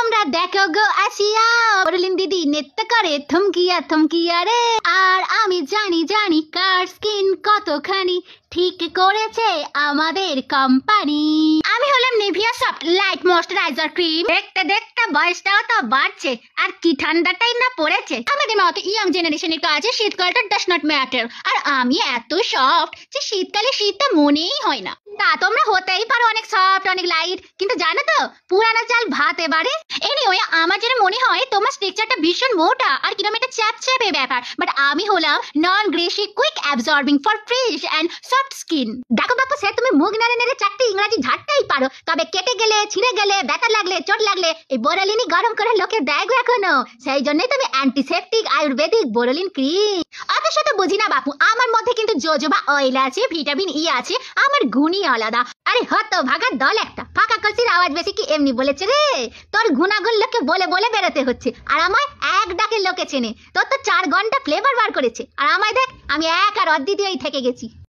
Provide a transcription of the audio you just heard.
তোমরা দেখো গো আসিয়া বললেন দিদি নেত্য করে থমকিয়া থমকিয়া রে আর আমি জানি জানি কার স্কিন কতখানি ঠিক করেছে আমাদের কোম্পানি লাইট ময়শ্চারাইজার ক্রিম দেখতে দেখতে বয়সটাও তো বাড়ছে আর কি ঠান্ডাটাই না পড়েছে আমাদের মতো ইয়াং জেনারেশনের কাছে শীতকালটা ডাস নট ম্যাটার আর আমি এত সফট যে শীতকালে শীতটা মনেই হয় না তা তোমরা হতেই পারো অনেক সফট অনেক লাইট কিন্তু জানো তো পুরানো চাল ভাত এবারে যেন মনে হয় তোমার স্ট্রেকচারটা ভীষণ মোটা আর কিরকম একটা চ্যাপচ্যাপে ব্যাপার বাট আমি হলাম non greasy quick absorbing for fresh and soft skin দেখো বাপু স্যার তুমি মুখ নাড়ে নেড়ে চারটি ইংরাজি ঝাড়তেই পারো তবে কেটে গেলে ছিঁড়ে গেলে ব্যথা লাগলে চোট লাগলে এই বোরোলিনই গরম করে লোকে দেয় গো এখনো সেই জন্যই তুমি অ্যান্টিসেপটিক আয়ুর্বেদিক বোরালিন ক্রিম অত শত বুঝি না বাপু আমার মধ্যে কিন্তু জোজোবা অয়েল আছে ভিটামিন ই e আছে আমার গুণই আলাদা আরে হত ভাগার দল একটা ফাঁকা কলসির আওয়াজ বেশি কি এমনি বলেছে রে তোর গুণাগুণ লোককে বলে বলে বেরোতে হচ্ছে আর আমায় এক ডাকে লোকে চেনে তোর তো চার ঘন্টা ফ্লেভার বার করেছে আর আমায় দেখ আমি এক আর অদ্বিতীয়ই থেকে গেছি